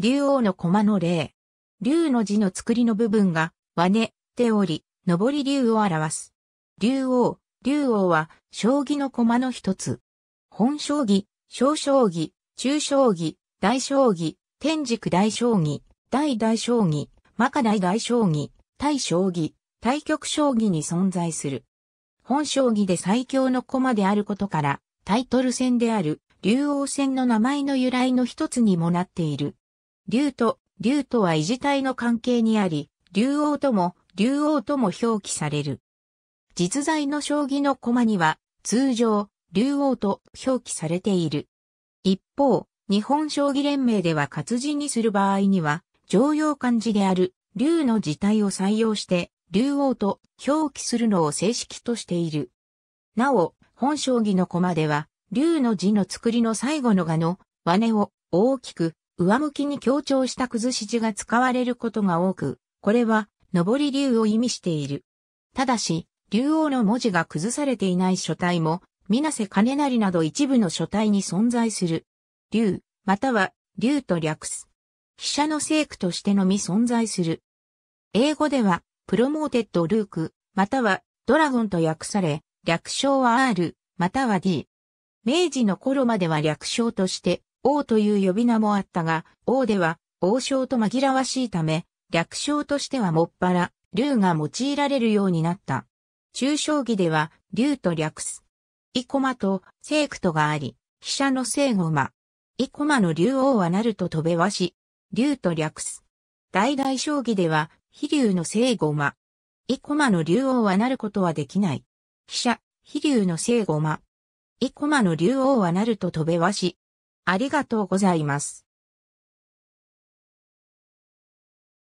竜王の駒の例。竜の字の作りの部分が、和ね、手織り、上り竜を表す。竜王、竜王は、将棋の駒の一つ。本将棋、小将棋、中将棋、大将棋、天軸大将棋、大大将棋、マカ大大将棋、大将棋、対局将棋に存在する。本将棋で最強の駒であることから、タイトル戦である、竜王戦の名前の由来の一つにもなっている。竜と、竜とは異持体の関係にあり、竜王とも、竜王とも表記される。実在の将棋の駒には、通常、竜王と表記されている。一方、日本将棋連盟では活字にする場合には、常用漢字である、竜の字体を採用して、竜王と表記するのを正式としている。なお、本将棋の駒では、竜の字の作りの最後の画の、和音を大きく上向きに強調した崩し字が使われることが多く、これは、上り竜を意味している。ただし、竜王の文字が崩されていない書体も、水瀬金成など一部の書体に存在する。竜、または、竜と略す。飛車の聖句としてのみ存在する。英語では、プロモーテッドルーク、または、ドラゴンと訳され、略称は R、または D。明治の頃までは略称として、王という呼び名もあったが、王では王将と紛らわしいため、略称としてはもっぱら、竜が用いられるようになった。中将棋では、竜と略す。イコマと、聖クとがあり、飛車の聖ゴマ。イコマの竜王はなると飛べわし、竜と略す。大々将棋では、飛竜の聖ゴマ。イコマの竜王はなることはできない。飛車、飛竜の聖ゴマ。イコマの竜王はなると飛べわし、ありがとうございます。